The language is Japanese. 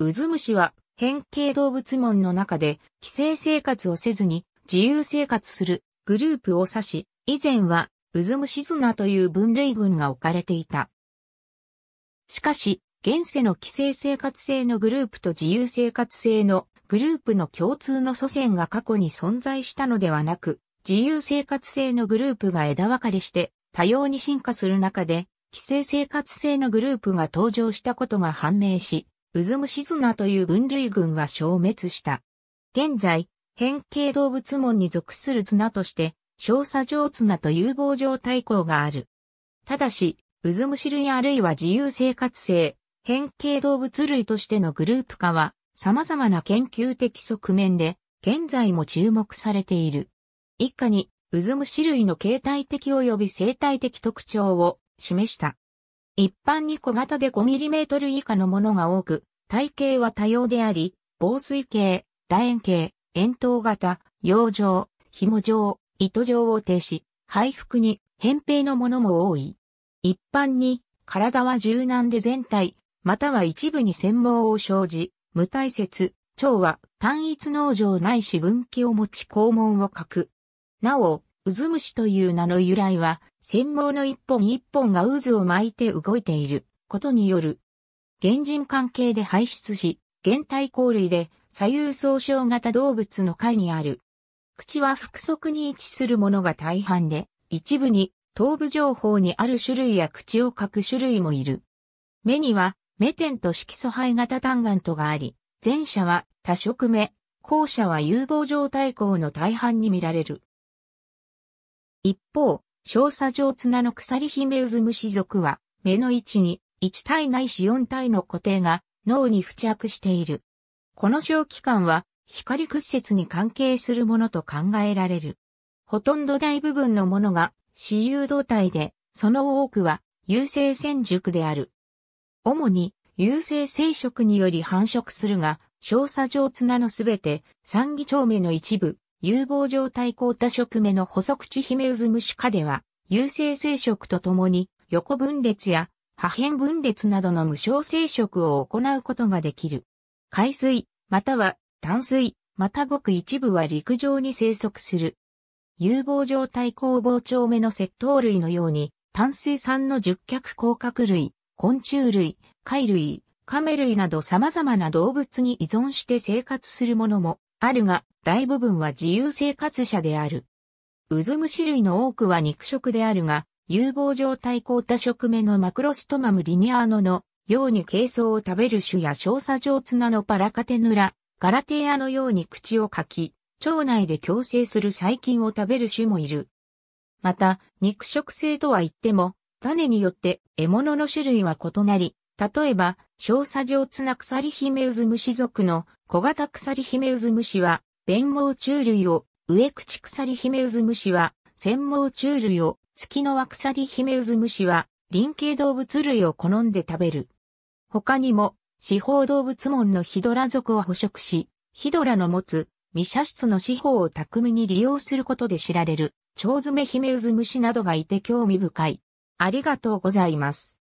ウズムシは変形動物門の中で寄生生活をせずに自由生活するグループを指し、以前はウズムシ綱という分類群が置かれていた。しかし、現世の寄生生活性のグループと自由生活性のグループの共通の祖先が過去に存在したのではなく、自由生活性のグループが枝分かれして多様に進化する中で、寄生生活性のグループが登場したことが判明し、ウズムシズナという分類群は消滅した。現在、変形動物門に属する綱として、小砂上綱と有望状態項がある。ただし、ウズムシ類あるいは自由生活性、変形動物類としてのグループ化は、様々な研究的側面で、現在も注目されている。以下に、ウズムシ類の形態的及び生態的特徴を示した。一般に小型で 5mm 以下のものが多く、体型は多様であり、防水系、楕円形、円筒型、洋状、紐状、糸状を呈し、配服に扁平のものも多い。一般に、体は柔軟で全体、または一部に繊毛を生じ、無体節、腸は単一農場ないし分岐を持ち肛門を書く。なお、渦虫という名の由来は、繊毛の一本一本が渦を巻いて動いていることによる。原人関係で排出し、原体光類で左右総称型動物の会にある。口は腹側に位置するものが大半で、一部に頭部情報にある種類や口を書く種類もいる。目には、目点と色素肺型単眼とがあり、前者は多色目、後者は有望状態項の大半に見られる。一方、小砂上綱の鎖姫渦虫属は、目の位置に1体ないし4体の固定が脳に付着している。この小器官は光屈折に関係するものと考えられる。ほとんど大部分のものが私有動体で、その多くは有性染熟である。主に有性生殖により繁殖するが、小砂上綱のすべて、三義長目の一部、有望状態高多色目の細口ヒメウズムシカでは、有性生殖とともに横分裂や破片分裂などの無償生殖を行うことができる。海水、または淡水、またごく一部は陸上に生息する。有望状態高膨張目の窃盗類のように、淡水産の十脚甲殻類、昆虫類、貝類、カメ類など様々な動物に依存して生活するものもあるが、大部分は自由生活者である。ウズム種類の多くは肉食であるが、有望状態高多食目のマクロストマムリニアーノのように軽装を食べる種や小砂状綱のパラカテヌラ、ガラテーアのように口をかき、腸内で共生する細菌を食べる種もいる。また、肉食性とは言っても、種によって獲物の種類は異なり、例えば、小砂状綱鎖姫渦虫ウズムシ属の小型鎖姫渦虫ウズムシは、弁毛虫類を、上口鎖ヒメウズムシは、繊毛虫類を、月の輪鎖ヒメウズムシは、輪形動物類を好んで食べる。他にも、四方動物門のヒドラ族を捕食し、ヒドラの持つ、未射出の四方を巧みに利用することで知られる、蝶爪ヒメウズムシなどがいて興味深い。ありがとうございます。